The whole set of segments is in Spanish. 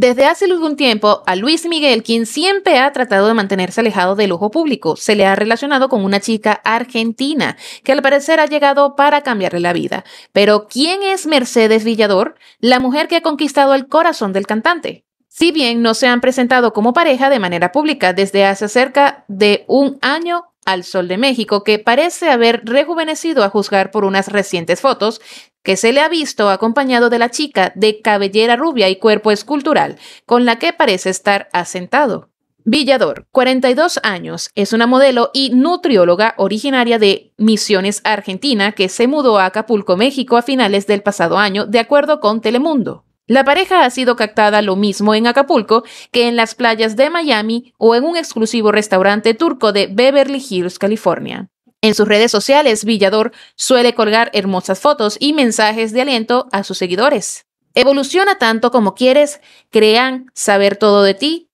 Desde hace algún tiempo, a Luis Miguel, quien siempre ha tratado de mantenerse alejado del ojo público, se le ha relacionado con una chica argentina, que al parecer ha llegado para cambiarle la vida. Pero, ¿quién es Mercedes Villador? La mujer que ha conquistado el corazón del cantante. Si bien no se han presentado como pareja de manera pública desde hace cerca de un año al Sol de México, que parece haber rejuvenecido a juzgar por unas recientes fotos, que se le ha visto acompañado de la chica de cabellera rubia y cuerpo escultural, con la que parece estar asentado. Villador, 42 años, es una modelo y nutrióloga originaria de Misiones, Argentina, que se mudó a Acapulco, México a finales del pasado año, de acuerdo con Telemundo. La pareja ha sido captada lo mismo en Acapulco que en las playas de Miami o en un exclusivo restaurante turco de Beverly Hills, California. En sus redes sociales, Villador suele colgar hermosas fotos y mensajes de aliento a sus seguidores. Evoluciona tanto como quieres, crean saber todo de ti,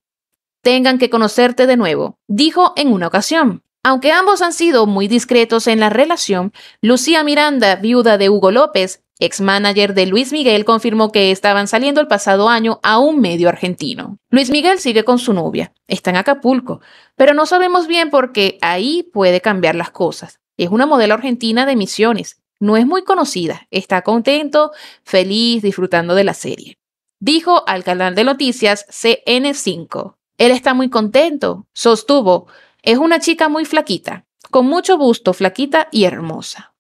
tengan que conocerte de nuevo, dijo en una ocasión. Aunque ambos han sido muy discretos en la relación, Lucía Miranda, viuda de Hugo López, ex manager de Luis Miguel, confirmó que estaban saliendo el pasado año a un medio argentino. Luis Miguel sigue con su novia, está en Acapulco, pero no sabemos bien por qué ahí puede cambiar las cosas. Es una modelo argentina de misiones, no es muy conocida, está contento, feliz, disfrutando de la serie. Dijo al canal de noticias CN5. Él está muy contento, sostuvo. Es una chica muy flaquita, con mucho gusto, flaquita y hermosa.